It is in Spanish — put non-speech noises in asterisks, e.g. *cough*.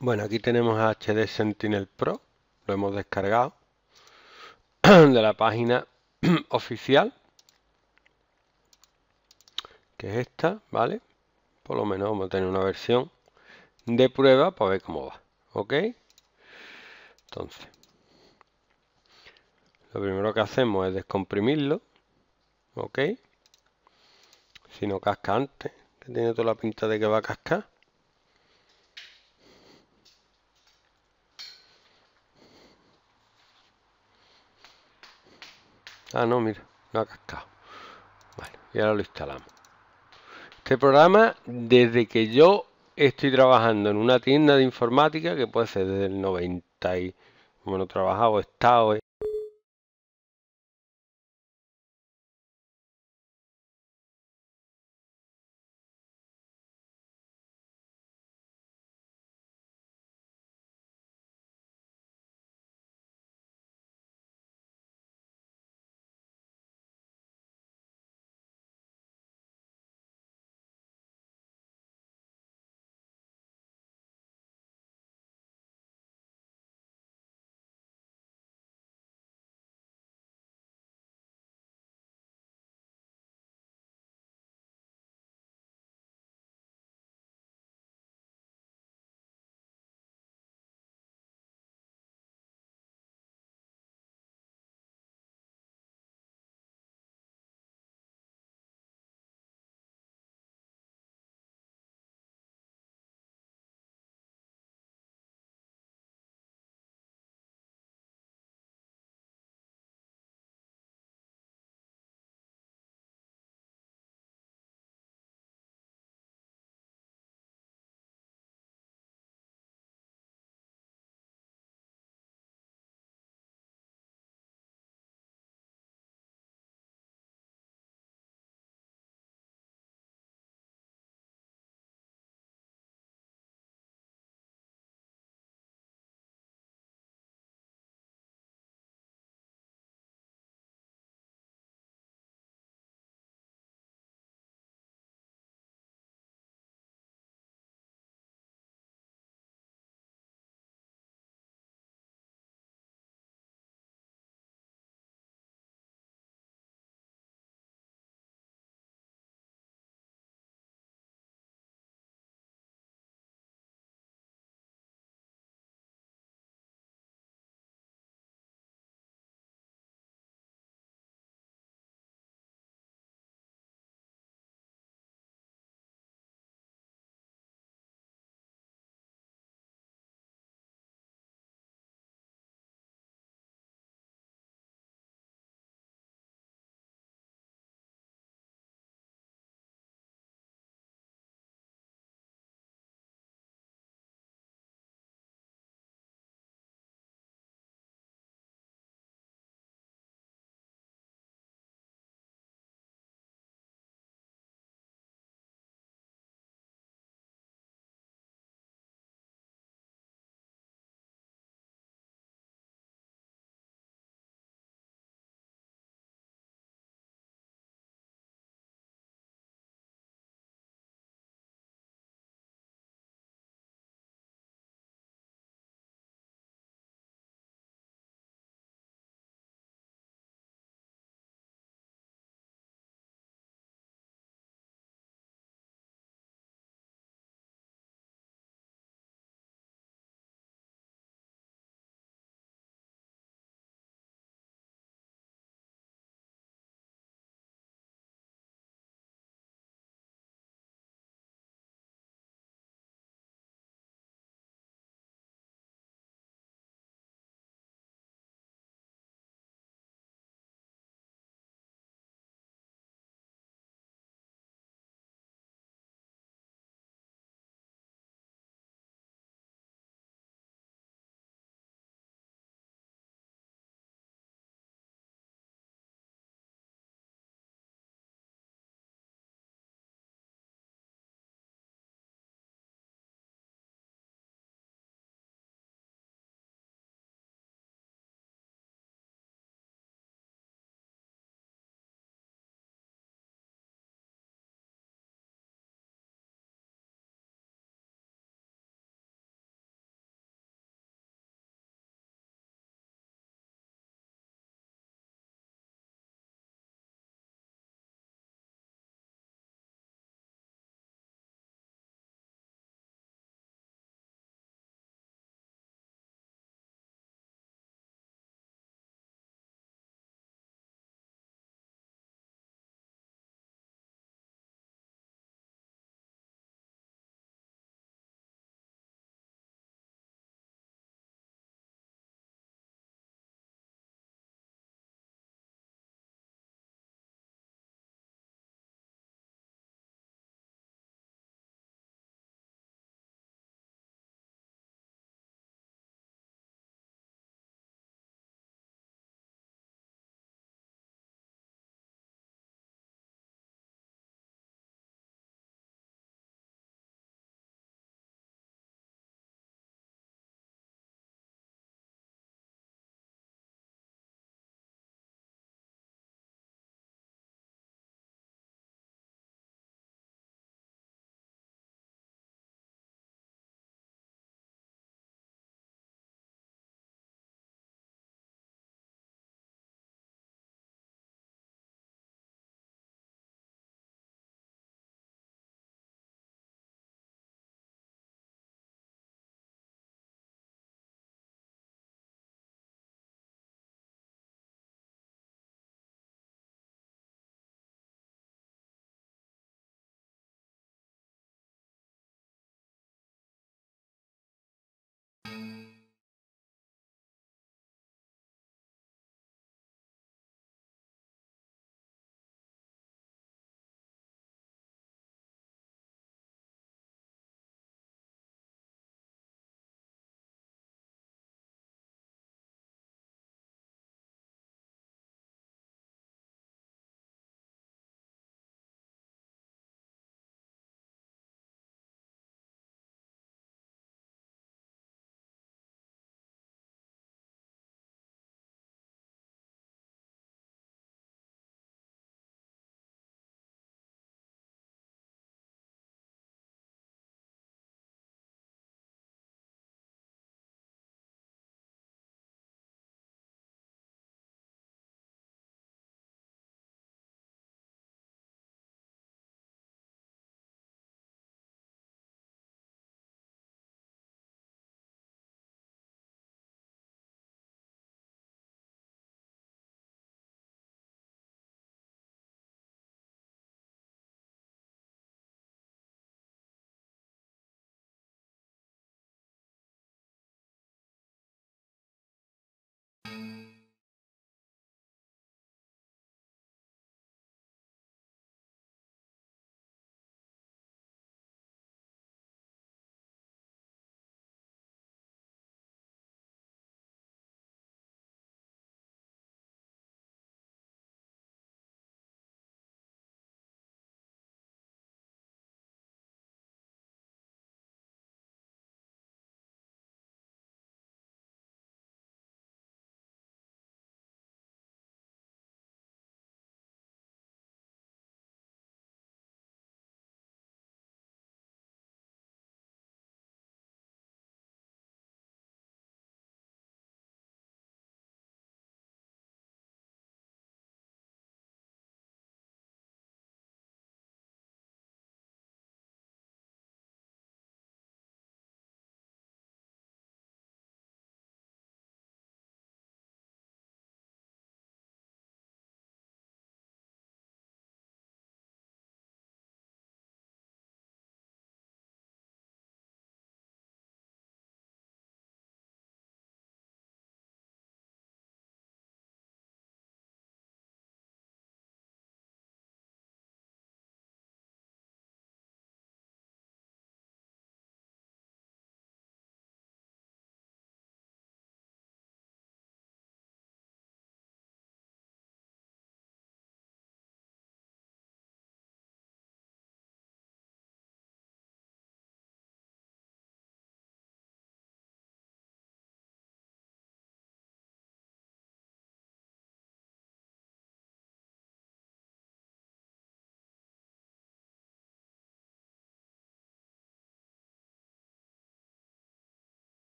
Bueno, aquí tenemos HD Sentinel Pro, lo hemos descargado *clears throat* de la página *clears throat* oficial, que es esta, ¿vale? Por lo menos vamos a tener una versión de prueba para ver cómo va, ¿ok? Entonces, lo primero que hacemos es descomprimirlo, ¿ok? Si no casca antes, que tiene toda la pinta de que va a cascar. Ah, no, mira, no ha cascado. Vale, y ahora lo instalamos. Este programa, desde que yo estoy trabajando en una tienda de informática, que puede ser desde el 90 y... Bueno, trabajado, estado...